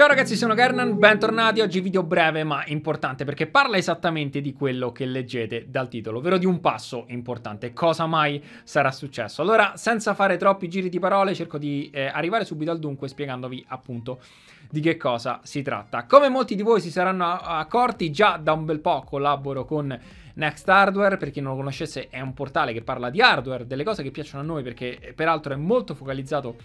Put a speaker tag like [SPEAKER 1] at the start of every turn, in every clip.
[SPEAKER 1] Ciao ragazzi, sono Gernan, bentornati. Oggi video breve ma importante perché parla esattamente di quello che leggete dal titolo, ovvero di un passo importante, cosa mai sarà successo. Allora, senza fare troppi giri di parole, cerco di eh, arrivare subito al dunque spiegandovi appunto di che cosa si tratta. Come molti di voi si saranno accorti, già da un bel po' collaboro con Next Hardware, per chi non lo conoscesse è un portale che parla di hardware, delle cose che piacciono a noi perché eh, peraltro è molto focalizzato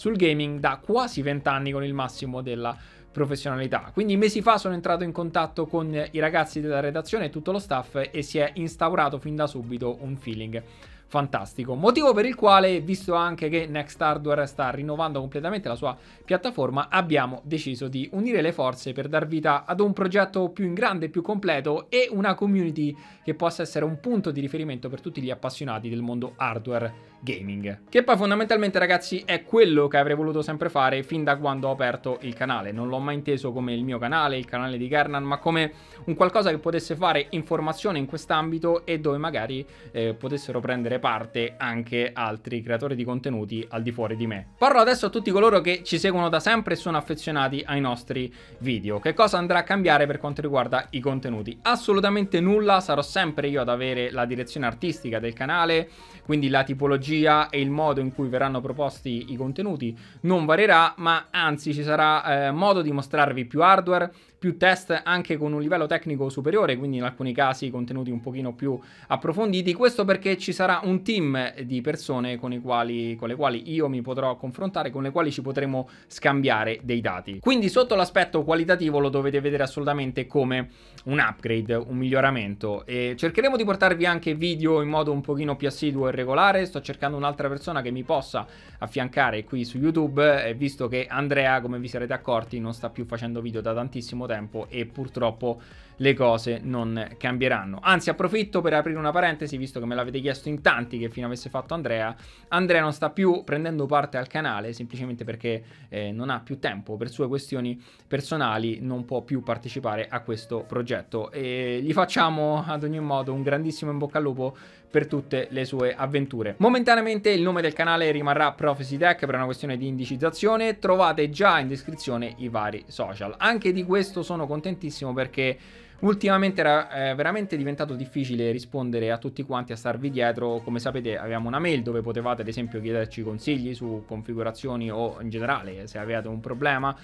[SPEAKER 1] sul gaming da quasi 20 anni con il massimo della professionalità. Quindi mesi fa sono entrato in contatto con i ragazzi della redazione e tutto lo staff e si è instaurato fin da subito un feeling fantastico. Motivo per il quale, visto anche che Next Hardware sta rinnovando completamente la sua piattaforma, abbiamo deciso di unire le forze per dar vita ad un progetto più in grande, più completo e una community che possa essere un punto di riferimento per tutti gli appassionati del mondo hardware gaming. Che poi fondamentalmente ragazzi è quello che avrei voluto sempre fare fin da quando ho aperto il canale. Non l'ho mai inteso come il mio canale, il canale di Kernan, ma come un qualcosa che potesse fare informazione in quest'ambito e dove magari eh, potessero prendere parte anche altri creatori di contenuti al di fuori di me. Parlo adesso a tutti coloro che ci seguono da sempre e sono affezionati ai nostri video. Che cosa andrà a cambiare per quanto riguarda i contenuti? Assolutamente nulla, sarò sempre io ad avere la direzione artistica del canale, quindi la tipologia e il modo in cui verranno proposti i contenuti non varierà, ma anzi ci sarà eh, modo di mostrarvi più hardware, più test anche con un livello tecnico superiore, quindi in alcuni casi contenuti un pochino più approfonditi. Questo perché ci sarà un team di persone con, quali, con le quali io mi potrò confrontare, con le quali ci potremo scambiare dei dati. Quindi sotto l'aspetto qualitativo lo dovete vedere assolutamente come un upgrade, un miglioramento. E cercheremo di portarvi anche video in modo un pochino più assiduo e regolare. Sto cercando un'altra persona che mi possa affiancare qui su YouTube, visto che Andrea, come vi sarete accorti, non sta più facendo video da tantissimo tempo e purtroppo le cose non cambieranno. Anzi, approfitto per aprire una parentesi, visto che me l'avete chiesto in tanti che fino avesse fatto Andrea. Andrea non sta più prendendo parte al canale, semplicemente perché eh, non ha più tempo, per sue questioni personali non può più partecipare a questo progetto. E gli facciamo ad ogni modo un grandissimo in bocca al lupo per tutte le sue avventure. Momentaneamente il nome del canale rimarrà Prophecy Deck per una questione di indicizzazione, trovate già in descrizione i vari social. Anche di questo sono contentissimo perché Ultimamente era eh, veramente diventato difficile rispondere a tutti quanti, a starvi dietro. Come sapete, avevamo una mail dove potevate, ad esempio, chiederci consigli su configurazioni o in generale se avevate un problema.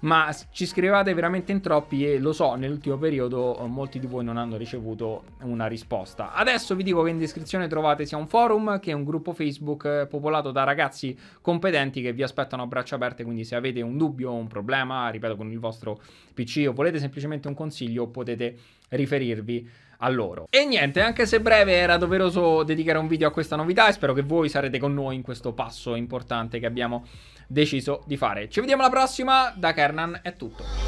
[SPEAKER 1] Ma ci scrivate veramente in troppi e lo so, nell'ultimo periodo eh, molti di voi non hanno ricevuto una risposta. Adesso vi dico che in descrizione trovate sia un forum che un gruppo Facebook eh, popolato da ragazzi competenti che vi aspettano a braccia aperte. Quindi, se avete un dubbio o un problema, ripeto, con il vostro PC o volete semplicemente un consiglio, potete potete riferirvi a loro. E niente, anche se breve era doveroso dedicare un video a questa novità e spero che voi sarete con noi in questo passo importante che abbiamo deciso di fare. Ci vediamo alla prossima, da Kernan è tutto.